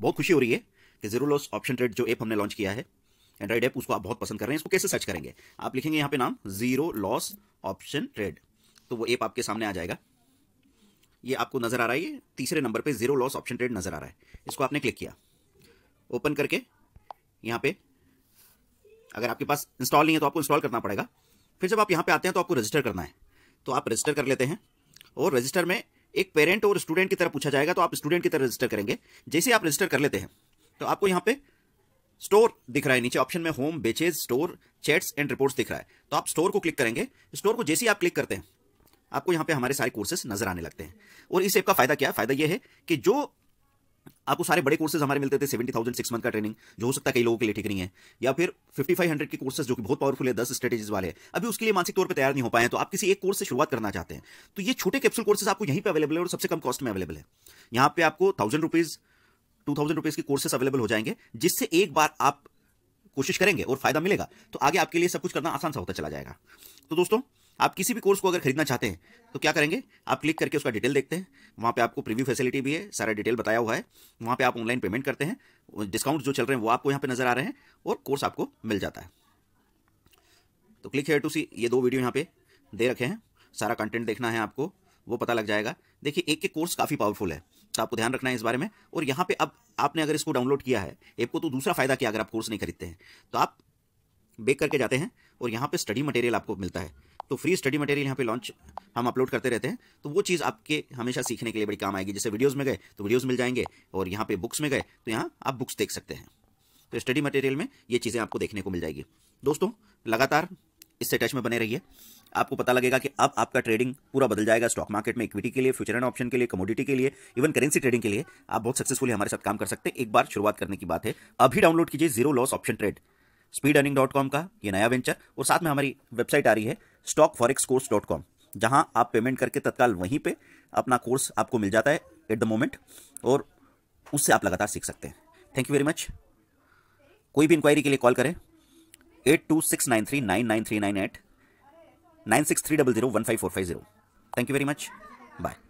बहुत खुशी हो रही है कि जीरो लॉस ऑप्शन ट्रेड जो ऐप हमने लॉन्च किया है एंड्रॉइड ऐप उसको आप बहुत पसंद कर रहे हैं इसको कैसे सर्च करेंगे आप लिखेंगे यहाँ पे नाम जीरो लॉस ऑप्शन ट्रेड तो वो ऐप आपके सामने आ जाएगा ये आपको नजर आ रहा है ये तीसरे नंबर पे जीरो लॉस ऑप्शन ट्रेड नजर आ रहा है इसको आपने क्लिक किया ओपन करके यहाँ पे अगर आपके पास इंस्टॉल नहीं है तो आपको इंस्टॉल करना पड़ेगा फिर जब आप यहाँ पे आते हैं तो आपको रजिस्टर करना है तो आप रजिस्टर कर लेते हैं और रजिस्टर में एक पेरेंट और स्टूडेंट की तरह पूछा जाएगा तो आप स्टूडेंट की तरह रजिस्टर करेंगे जैसे आप रजिस्टर कर लेते हैं तो आपको यहाँ पे स्टोर दिख रहा है नीचे ऑप्शन में home badges store chats and reports दिख रहा है तो आप स्टोर को क्लिक करेंगे स्टोर को जैसे ही आप क्लिक करते हैं आपको यहाँ पे हमारे सारे कोर्सेस नजर आने लगते हैं और इस ऐप का फायदा क्या है फायदा यह है कि जो आपको सारे बड़े कोर्सेज हमारे मिलते थे सेवेंटी थाउजेंड सिक्स मंथ का ट्रेनिंग जो हो सकता है कई लोगों के लिए ठीक नहीं है या फिर फिफ्टी फाइव हंड्रेड के कोर्सेज जो कि बहुत पावरफुल है दस स्ट्रेटेजीज वाले अभी उसके लिए मानसिक तौर पर तैयार नहीं हो पाए तो आप किसी एक कोर्स से शुरुआत करना चाहते हैं तो ये छोटे कैप्सूल कोर्सेज आपको यहीं पर अवेलेबल है और सबसे कम कॉस्ट में अवेलेबल है यहाँ पे आपको thousand rupees two thousand rupees के कोर्सेस अवेलेबल हो जाएंगे जिससे एक बार आप कोशिश करेंगे और फायदा मिलेगा तो आगे आपके लिए सब कुछ करना आसान सा होता चला जाएगा तो दोस्तों आप किसी भी कोर्स को अगर खरीदना चाहते हैं तो क्या करेंगे आप क्लिक करके उसका डिटेल देखते हैं वहाँ पे आपको प्रीव्यू फैसिलिटी भी है सारा डिटेल बताया हुआ है वहाँ पे आप ऑनलाइन पेमेंट करते हैं डिस्काउंट जो चल रहे हैं वो आपको यहाँ पे नजर आ रहे हैं और कोर्स आपको मिल जाता है तो क्लिक हेयर टू सी ये दो वीडियो यहाँ पे दे रखे हैं सारा कंटेंट देखना है आपको वो पता लग जाएगा देखिए एक के कोर्स काफ़ी पावरफुल है तो आपको ध्यान रखना है इस बारे में और यहाँ पे अब आपने अगर इसको डाउनलोड किया है ऐप को तो दूसरा फायदा क्या अगर आप कोर्स नहीं खरीदते हैं तो आप बेक करके जाते हैं और यहाँ पे स्टडी मटेरियल आपको मिलता है तो फ्री स्टडी मटेरियल यहाँ पे लॉन्च हम अपलोड करते रहते हैं तो वो चीज़ आपके हमेशा सीखने के लिए बड़ी काम आएगी जैसे वीडियोज़ में गए तो वीडियोज़ मिल जाएंगे और यहाँ पे बुक्स में गए तो यहाँ आप बुक्स देख सकते हैं तो स्टडी मटेरियल में ये चीज़ें आपको देखने को मिल जाएगी दोस्तों लगातार इससे टच में बने रहिए आपको पता लगेगा कि अब आपका ट्रेडिंग पूरा बदल जाएगा स्टॉक मार्केट में इक्विटी के लिए फ्यूचर एंड ऑप्शन के लिए कमोडिटी के लिए इवन करेंसी ट्रेडिंग के लिए आप बहुत सक्सेसफुली हमारे साथ काम कर सकते हैं एक बार शुरुआत करने की बात है अभी डाउनलोड कीजिए zero loss option trade speed earning dot com का ये नया वेंचर और साथ में हमारी वेबसाइट आ रही है स्टॉक जहां कोर्स डॉट कॉम आप पेमेंट करके तत्काल वहीं पे अपना कोर्स आपको मिल जाता है एट द मोमेंट और उससे आप लगातार सीख सकते हैं थैंक यू वेरी मच कोई भी इंक्वायरी के लिए कॉल करें eight two six nine three nine nine three nine eight nine six three double zero one five four five zero thank you very much bye